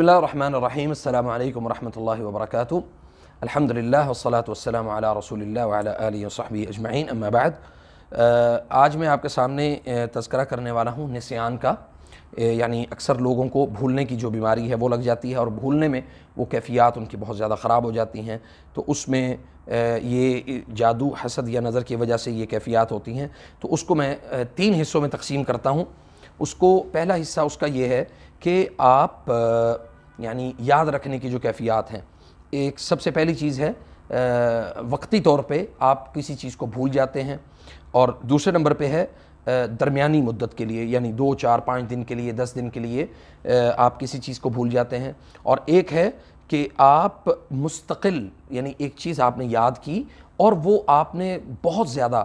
بسم اللہ السلام علیکم رحمۃ اللہ وبرکاتہ الحمد للہ والصلاة والسلام علیہ رسول اللہ وعلى علیہ و اجمعین اما بعد آج میں آپ کے سامنے تذکرہ کرنے والا ہوں نسیان کا یعنی اکثر لوگوں کو بھولنے کی جو بیماری ہے وہ لگ جاتی ہے اور بھولنے میں وہ کیفیات ان کی بہت زیادہ خراب ہو جاتی ہیں تو اس میں یہ جادو حسد یا نظر کی وجہ سے یہ کیفیات ہوتی ہیں تو اس کو میں تین حصوں میں تقسیم کرتا ہوں اس کو پہلا حصہ اس کا یہ ہے کہ آپ یعنی یاد رکھنے کی جو کیفیات ہیں ایک سب سے پہلی چیز ہے وقتی طور پہ آپ کسی چیز کو بھول جاتے ہیں اور دوسرے نمبر پہ ہے درمیانی مدت کے لیے یعنی دو چار پانچ دن کے لیے دس دن کے لیے آپ کسی چیز کو بھول جاتے ہیں اور ایک ہے کہ آپ مستقل یعنی ایک چیز آپ نے یاد کی اور وہ آپ نے بہت زیادہ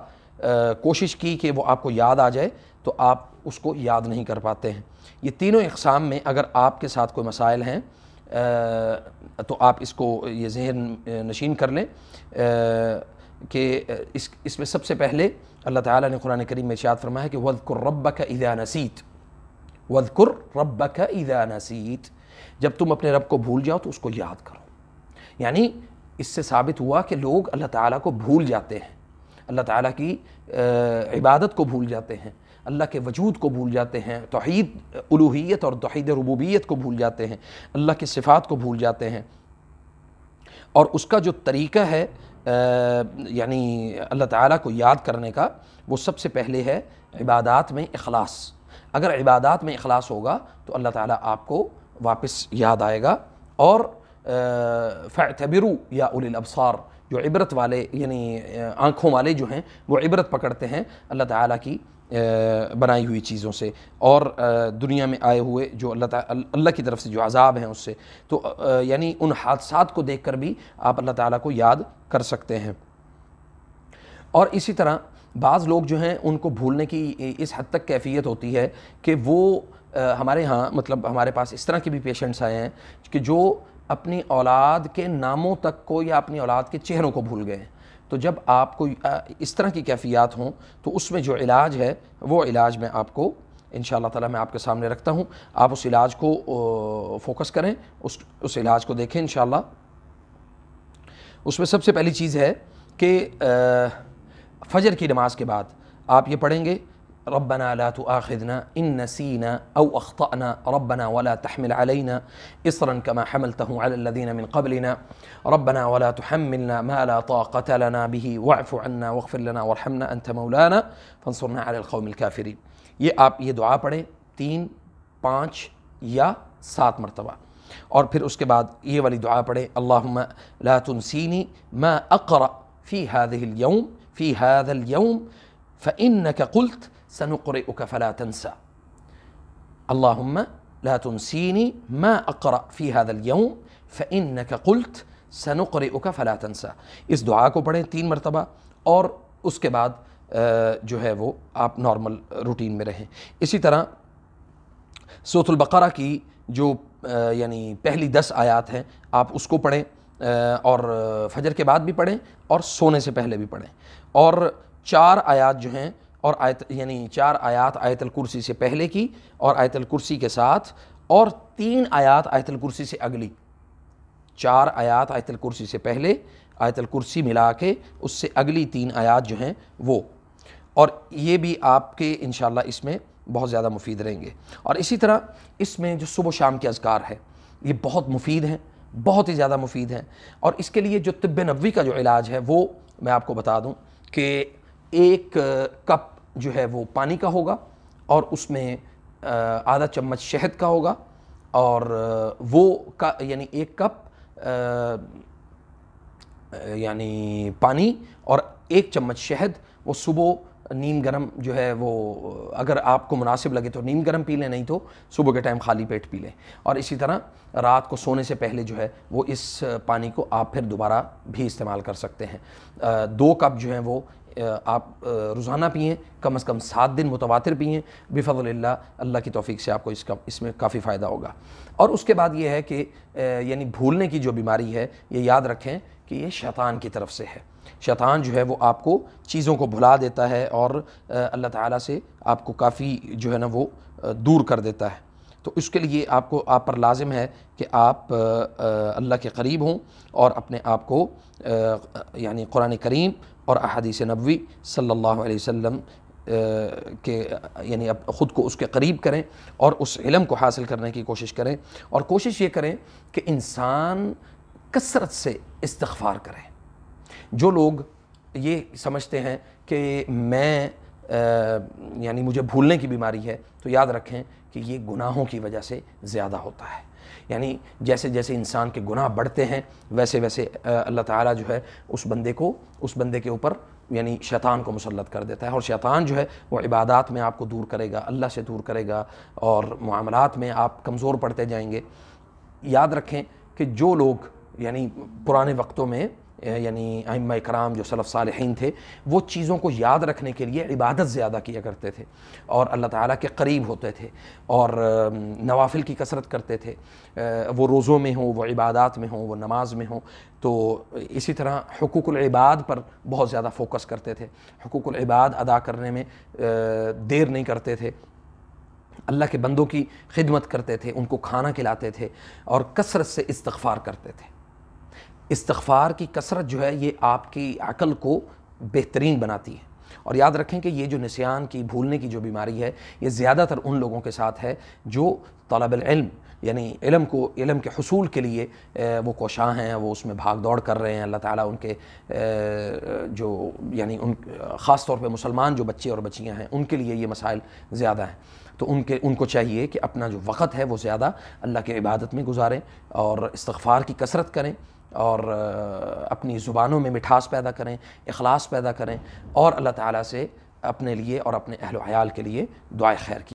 کوشش کی کہ وہ آپ کو یاد آ جائے تو آپ اس کو یاد نہیں کر پاتے ہیں یہ تینوں اقسام میں اگر آپ کے ساتھ کوئی مسائل ہیں تو آپ اس کو یہ ذہن نشین کر لیں کہ اس اس میں سب سے پہلے اللہ تعالیٰ نے قرآن کریم میں یاد فرمایا کہ وَذْكُرْ رَبَّكَ إِذَا بک وَذْكُرْ رَبَّكَ إِذَا قربک جب تم اپنے رب کو بھول جاؤ تو اس کو یاد کرو یعنی اس سے ثابت ہوا کہ لوگ اللہ تعالیٰ کو بھول جاتے ہیں اللہ تعالیٰ کی عبادت کو بھول جاتے ہیں اللہ کے وجود کو بھول جاتے ہیں توحید الوحیت اور توحید ربوبیت کو بھول جاتے ہیں اللہ کے صفات کو بھول جاتے ہیں اور اس کا جو طریقہ ہے یعنی اللہ تعالیٰ کو یاد کرنے کا وہ سب سے پہلے ہے عبادات میں اخلاص اگر عبادات میں اخلاص ہوگا تو اللہ تعالیٰ آپ کو واپس یاد آئے گا اور فیطبرو یا الابصار جو عبرت والے یعنی آنکھوں والے جو ہیں وہ عبرت پکڑتے ہیں اللہ تعالیٰ کی بنائی ہوئی چیزوں سے اور دنیا میں آئے ہوئے جو اللہ تعالی اللہ کی طرف سے جو عذاب ہیں اس سے تو یعنی ان حادثات کو دیکھ کر بھی آپ اللہ تعالیٰ کو یاد کر سکتے ہیں اور اسی طرح بعض لوگ جو ہیں ان کو بھولنے کی اس حد تک کیفیت ہوتی ہے کہ وہ ہمارے ہاں مطلب ہمارے پاس اس طرح کے بھی پیشنٹس آئے ہیں کہ جو اپنی اولاد کے ناموں تک کو یا اپنی اولاد کے چہروں کو بھول گئے ہیں تو جب آپ کو اس طرح کی کیفیات ہوں تو اس میں جو علاج ہے وہ علاج میں آپ کو ان شاء اللہ تعالیٰ میں آپ کے سامنے رکھتا ہوں آپ اس علاج کو فوکس کریں اس علاج کو دیکھیں ان شاء اللہ اس میں سب سے پہلی چیز ہے کہ فجر کی نماز کے بعد آپ یہ پڑھیں گے ربنا لا تؤاخذنا إن نسينا أو أخطأنا ربنا ولا تحمل علينا إصرا كما حملته على الذين من قبلنا ربنا ولا تحملنا ما لا طاقة لنا به واعف عنا واغفر لنا وارحمنا أنت مولانا فانصرنا على القوم الكافرين یہ आप ये दुआ पढ़ें तीन पाँच या सात मरतबा और फिर उसके बाद ये वाली दुआ पढ़ें अल्लाह ला तुनसीनी मा अकर फ़ी हादिल यौम फ़ी हादल यौम फ़ سنقرئك فلا تنسى اللهم لا تنسيني ما أقرأ اقرا هذا اليوم فإنك قلت سنقرئك فلا تنسى اس دعا کو پڑھیں تین مرتبہ اور اس کے بعد جو ہے وہ آپ نارمل روٹین میں رہیں اسی طرح سوت البقرہ کی جو یعنی پہلی دس آیات ہیں آپ اس کو پڑھیں اور فجر کے بعد بھی پڑھیں اور سونے سے پہلے بھی پڑھیں اور چار آیات جو ہیں اور آیت یعنی چار آیات آیت الکرسی سے پہلے کی اور آیت الکرسی کے ساتھ اور تین آیات آیت الکرسی سے اگلی چار آیات آیت الکرسی سے پہلے آیت الکرسی ملا کے اس سے اگلی تین آیات جو ہیں وہ اور یہ بھی آپ کے انشاءاللہ اس میں بہت زیادہ مفید رہیں گے اور اسی طرح اس میں جو صبح و شام کے اذکار ہے یہ بہت مفید ہیں بہت ہی زیادہ مفید ہیں اور اس کے لیے جو طب نبوی کا جو علاج ہے وہ میں آپ کو بتا دوں کہ ایک کپ جو ہے وہ پانی کا ہوگا اور اس میں آدھا چمچ شہد کا ہوگا اور وہ کا یعنی ایک کپ یعنی پانی اور ایک چمچ شہد وہ صبح نیم گرم جو ہے وہ اگر آپ کو مناسب لگے تو نیم گرم پی لیں نہیں تو صبح کے ٹائم خالی پیٹ پی لیں اور اسی طرح رات کو سونے سے پہلے جو ہے وہ اس پانی کو آپ پھر دوبارہ بھی استعمال کر سکتے ہیں دو کپ جو ہیں وہ آپ روزانہ پئیں کم از کم سات دن متواتر پئیں بفضل اللہ اللہ کی توفیق سے آپ کو اس کا اس میں کافی فائدہ ہوگا اور اس کے بعد یہ ہے کہ یعنی بھولنے کی جو بیماری ہے یہ یاد رکھیں کہ یہ شیطان کی طرف سے ہے شیطان جو ہے وہ آپ کو چیزوں کو بھلا دیتا ہے اور اللہ تعالیٰ سے آپ کو کافی جو ہے نا وہ دور کر دیتا ہے تو اس کے لیے آپ کو آپ پر لازم ہے کہ آپ اللہ کے قریب ہوں اور اپنے آپ کو یعنی قرآن کریم اور احادیث نبوی صلی اللہ علیہ وسلم کہ کے یعنی خود کو اس کے قریب کریں اور اس علم کو حاصل کرنے کی کوشش کریں اور کوشش یہ کریں کہ انسان کثرت سے استغفار کریں جو لوگ یہ سمجھتے ہیں کہ میں یعنی مجھے بھولنے کی بیماری ہے تو یاد رکھیں کہ یہ گناہوں کی وجہ سے زیادہ ہوتا ہے یعنی جیسے جیسے انسان کے گناہ بڑھتے ہیں ویسے ویسے اللہ تعالیٰ جو ہے اس بندے کو اس بندے کے اوپر یعنی شیطان کو مسلط کر دیتا ہے اور شیطان جو ہے وہ عبادات میں آپ کو دور کرے گا اللہ سے دور کرے گا اور معاملات میں آپ کمزور پڑتے جائیں گے یاد رکھیں کہ جو لوگ یعنی پرانے وقتوں میں یعنی ام کرام جو صلف صالحین تھے وہ چیزوں کو یاد رکھنے کے لیے عبادت زیادہ کیا کرتے تھے اور اللہ تعالیٰ کے قریب ہوتے تھے اور نوافل کی کثرت کرتے تھے وہ روزوں میں ہوں وہ عبادات میں ہوں وہ نماز میں ہوں تو اسی طرح حقوق العباد پر بہت زیادہ فوکس کرتے تھے حقوق العباد ادا کرنے میں دیر نہیں کرتے تھے اللہ کے بندوں کی خدمت کرتے تھے ان کو کھانا کھلاتے تھے اور کثرت سے استغفار کرتے تھے استغفار کی کثرت جو ہے یہ آپ کی عقل کو بہترین بناتی ہے اور یاد رکھیں کہ یہ جو نسیان کی بھولنے کی جو بیماری ہے یہ زیادہ تر ان لوگوں کے ساتھ ہے جو طلب العلم یعنی علم کو علم کے حصول کے لیے وہ کوشاں ہیں وہ اس میں بھاگ دوڑ کر رہے ہیں اللہ تعالیٰ ان کے جو یعنی ان خاص طور پہ مسلمان جو بچے اور بچیاں ہیں ان کے لیے یہ مسائل زیادہ ہیں تو ان کے ان کو چاہیے کہ اپنا جو وقت ہے وہ زیادہ اللہ کے عبادت میں گزاریں اور استغفار کی کثرت کریں اور اپنی زبانوں میں مٹھاس پیدا کریں اخلاص پیدا کریں اور اللہ تعالیٰ سے اپنے لیے اور اپنے اہل و عیال کے لیے دعائے خیر کی